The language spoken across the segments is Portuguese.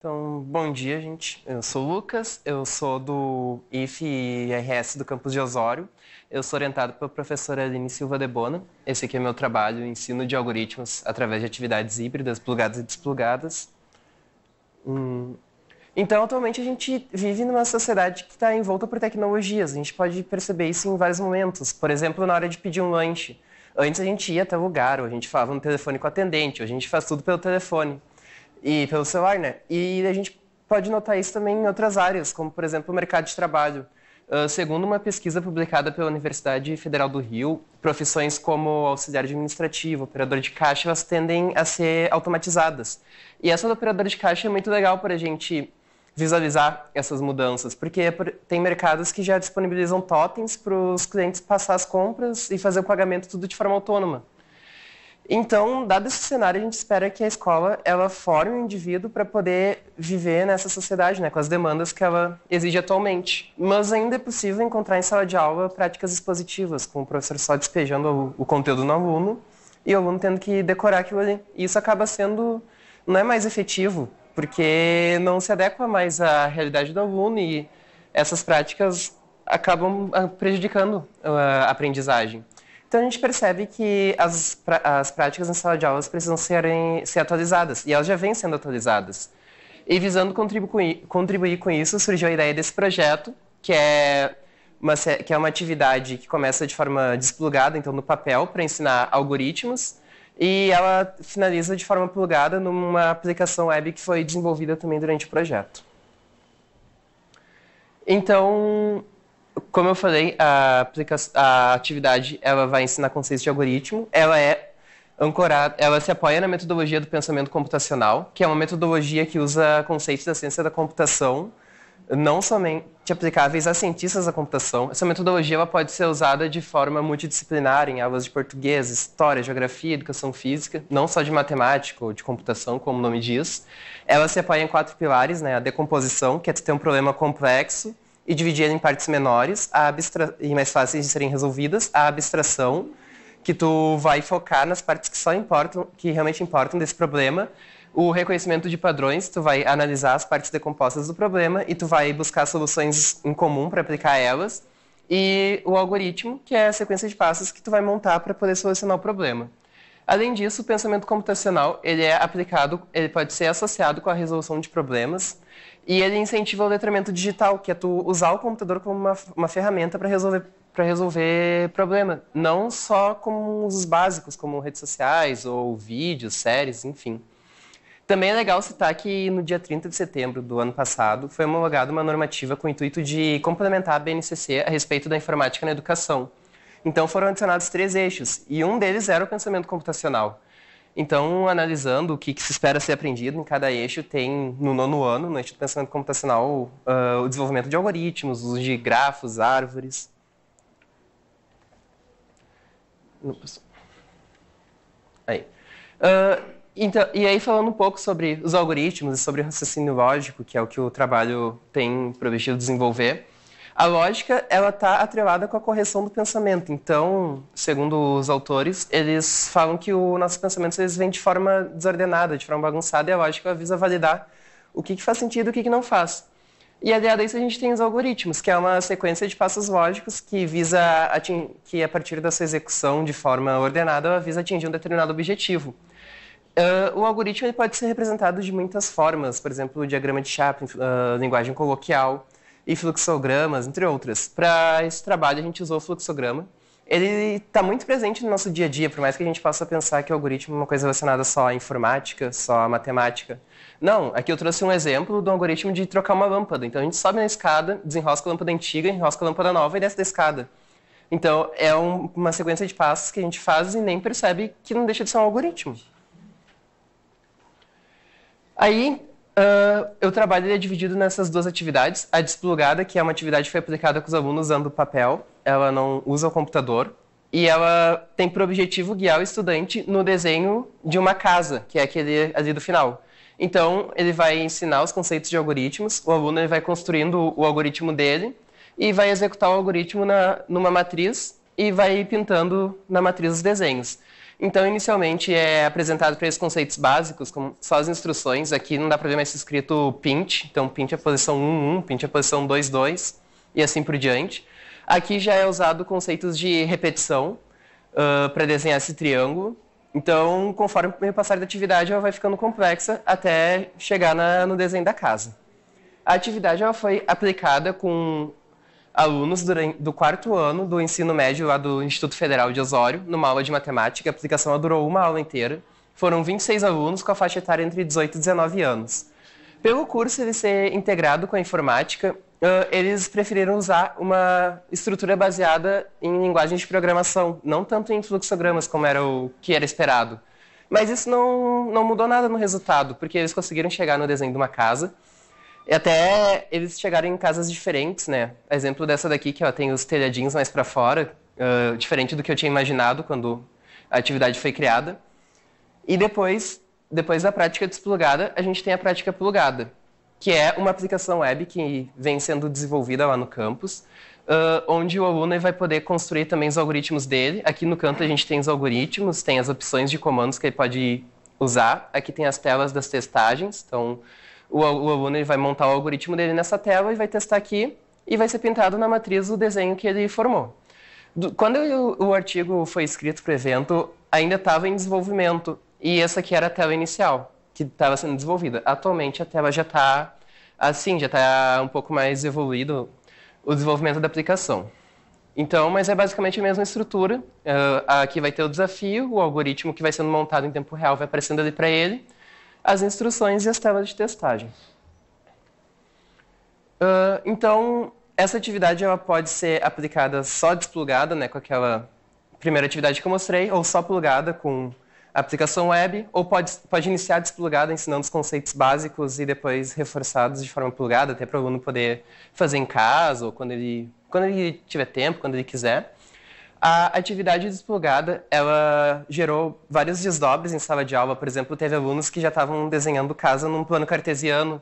Então, bom dia, gente. Eu sou o Lucas, eu sou do IFRS do campus de Osório. Eu sou orientado pela professora Aline Silva de Bona. Esse aqui é meu trabalho, ensino de algoritmos através de atividades híbridas, plugadas e desplugadas. Hum. Então, atualmente, a gente vive numa sociedade que está envolta por tecnologias. A gente pode perceber isso em vários momentos. Por exemplo, na hora de pedir um lanche. Antes a gente ia até o lugar, ou a gente falava no telefone com o atendente, ou a gente faz tudo pelo telefone e pelo celular, né? E a gente pode notar isso também em outras áreas, como por exemplo o mercado de trabalho. Uh, segundo uma pesquisa publicada pela Universidade Federal do Rio, profissões como auxiliar administrativo, operador de caixa, elas tendem a ser automatizadas. E essa do operador de caixa é muito legal para a gente visualizar essas mudanças, porque tem mercados que já disponibilizam totens para os clientes passar as compras e fazer o pagamento tudo de forma autônoma. Então, dado esse cenário, a gente espera que a escola ela forme o um indivíduo para poder viver nessa sociedade, né, com as demandas que ela exige atualmente. Mas ainda é possível encontrar em sala de aula práticas expositivas, com o professor só despejando o, o conteúdo no aluno e o aluno tendo que decorar aquilo ali. E isso acaba sendo não é mais efetivo, porque não se adequa mais à realidade do aluno e essas práticas acabam ah, prejudicando ah, a aprendizagem. Então a gente percebe que as, as práticas na sala de aulas precisam serem, ser atualizadas, e elas já vêm sendo atualizadas. E visando contribuir, contribuir com isso, surgiu a ideia desse projeto, que é uma, que é uma atividade que começa de forma desplugada, então no papel, para ensinar algoritmos, e ela finaliza de forma plugada numa aplicação web que foi desenvolvida também durante o projeto. Então, como eu falei, a, a atividade ela vai ensinar conceitos de algoritmo, ela é ancorada, ela se apoia na metodologia do pensamento computacional, que é uma metodologia que usa conceitos da ciência da computação, não somente aplicáveis a cientistas da computação. Essa metodologia ela pode ser usada de forma multidisciplinar em aulas de português, história, geografia, educação física, não só de matemática ou de computação, como o nome diz. Ela se apoia em quatro pilares, né? A decomposição, que é ter um problema complexo, e dividida em partes menores abstra... e mais fáceis de serem resolvidas, a abstração, que tu vai focar nas partes que só importam, que realmente importam desse problema. O reconhecimento de padrões, tu vai analisar as partes decompostas do problema e tu vai buscar soluções em comum para aplicar elas. E o algoritmo, que é a sequência de passos que tu vai montar para poder solucionar o problema. Além disso, o pensamento computacional ele é aplicado, ele pode ser associado com a resolução de problemas e ele incentiva o letramento digital, que é tu usar o computador como uma, uma ferramenta para resolver para resolver problema, não só como os básicos, como redes sociais ou vídeos, séries, enfim. Também é legal citar que no dia 30 de setembro do ano passado foi homologada uma normativa com o intuito de complementar a BNCC a respeito da informática na educação. Então foram adicionados três eixos, e um deles era o pensamento computacional. Então, analisando o que, que se espera ser aprendido em cada eixo, tem no nono ano, no eixo do pensamento computacional, uh, o desenvolvimento de algoritmos, uso de grafos, árvores. Aí. Uh, então, e aí falando um pouco sobre os algoritmos e sobre o raciocínio lógico, que é o que o trabalho tem prometido objetivo desenvolver, a lógica, ela está atrelada com a correção do pensamento. Então, segundo os autores, eles falam que os nossos pensamentos eles vêm de forma desordenada, de forma bagunçada, e a lógica visa validar o que, que faz sentido e o que, que não faz. E aliado a isso, a gente tem os algoritmos, que é uma sequência de passos lógicos que visa que a partir da sua execução de forma ordenada, visa atingir um determinado objetivo. Uh, o algoritmo ele pode ser representado de muitas formas, por exemplo, o diagrama de Chapin, uh, ah, linguagem coloquial, e fluxogramas, entre outras. Para esse trabalho, a gente usou o fluxograma. Ele está muito presente no nosso dia a dia, por mais que a gente possa pensar que o algoritmo é uma coisa relacionada só à informática, só à matemática. Não, aqui eu trouxe um exemplo do algoritmo de trocar uma lâmpada. Então a gente sobe na escada, desenrosca a lâmpada antiga, enrosca a lâmpada nova e desce da escada. Então, é um, uma sequência de passos que a gente faz e nem percebe que não deixa de ser um algoritmo. Aí, Uh, eu trabalho ele é dividido nessas duas atividades. A desplugada, que é uma atividade que foi aplicada com os alunos usando papel, ela não usa o computador. E ela tem por objetivo guiar o estudante no desenho de uma casa, que é aquele ali do final. Então, ele vai ensinar os conceitos de algoritmos, o aluno ele vai construindo o algoritmo dele e vai executar o algoritmo na, numa matriz e vai pintando na matriz os desenhos. Então, inicialmente, é apresentado para esses conceitos básicos, como só as instruções. Aqui não dá para ver mais escrito pint. Então, pint é a posição 1, 1, pint é a posição 2, 2 e assim por diante. Aqui já é usado conceitos de repetição uh, ah, para desenhar esse triângulo. Então, conforme o passar da atividade, ela vai ficando complexa até chegar na, no desenho da casa. A atividade ela foi aplicada com alunos do quarto ano do ensino médio lá do Instituto Federal de Osório, numa aula de matemática. A aplicação durou uma aula inteira. Foram 26 alunos com a faixa etária entre 18 e 19 anos. Pelo curso ele ser integrado com a informática, eles preferiram usar uma estrutura baseada em linguagens de programação, não tanto em fluxogramas como era o que era esperado. Mas isso não, não mudou nada no resultado, porque eles conseguiram chegar no desenho de uma casa e até eles chegaram em casas diferentes, né? Exemplo dessa daqui, que ó, tem os telhadinhos mais para fora, uh, diferente do que eu tinha imaginado quando a atividade foi criada. E depois, depois da prática desplugada, a gente tem a prática plugada, que é uma aplicação web que vem sendo desenvolvida lá no campus, uh, onde o aluno vai poder construir também os algoritmos dele. Aqui no canto a gente tem os algoritmos, tem as opções de comandos que ele pode usar. Aqui tem as telas das testagens, então o, o aluno ele vai montar o algoritmo dele nessa tela e vai testar aqui e vai ser pintado na matriz o desenho que ele formou. Do, quando eu, o artigo foi escrito para o evento, ainda estava em desenvolvimento e essa aqui era a tela inicial que estava sendo desenvolvida. Atualmente a tela já está assim, já está um pouco mais evoluído o desenvolvimento da aplicação. Então, mas é basicamente a mesma estrutura. Uh, aqui vai ter o desafio, o algoritmo que vai sendo montado em tempo real vai aparecendo ali para ele as instruções e as telas de testagem. Uh, então, essa atividade ela pode ser aplicada só desplugada, né, com aquela primeira atividade que eu mostrei, ou só plugada com aplicação web, ou pode, pode iniciar desplugada ensinando os conceitos básicos e depois reforçados de forma plugada, até para o aluno poder fazer em casa, ou quando ele, quando ele tiver tempo, quando ele quiser. A atividade desplugada, ela gerou vários desdobres em sala de aula. Por exemplo, teve alunos que já estavam desenhando casa num plano cartesiano.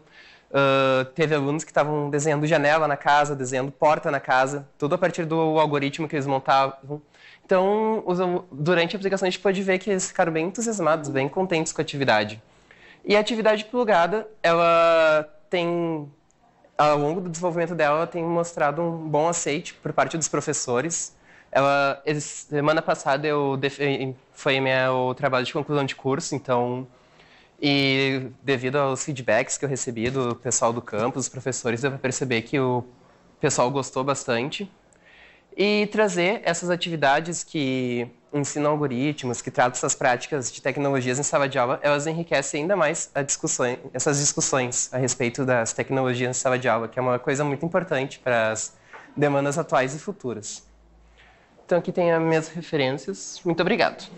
Uh, teve alunos que estavam desenhando janela na casa, desenhando porta na casa. Tudo a partir do algoritmo que eles montavam. Então, os, durante a aplicação, a gente pode ver que eles ficaram bem entusiasmados, bem contentes com a atividade. E a atividade plugada, ela tem... Ao longo do desenvolvimento dela, tem mostrado um bom aceite por parte dos professores ela, semana passada eu foi meu trabalho de conclusão de curso, então e devido aos feedbacks que eu recebi do pessoal do campus, dos professores, deu para perceber que o pessoal gostou bastante. E trazer essas atividades que ensinam algoritmos, que tratam essas práticas de tecnologias em sala de aula, elas enriquecem ainda mais discussão, essas discussões a respeito das tecnologias em sala de aula, que é uma coisa muito importante para as demandas atuais e futuras. Então aqui tem as minhas referências. Muito obrigado.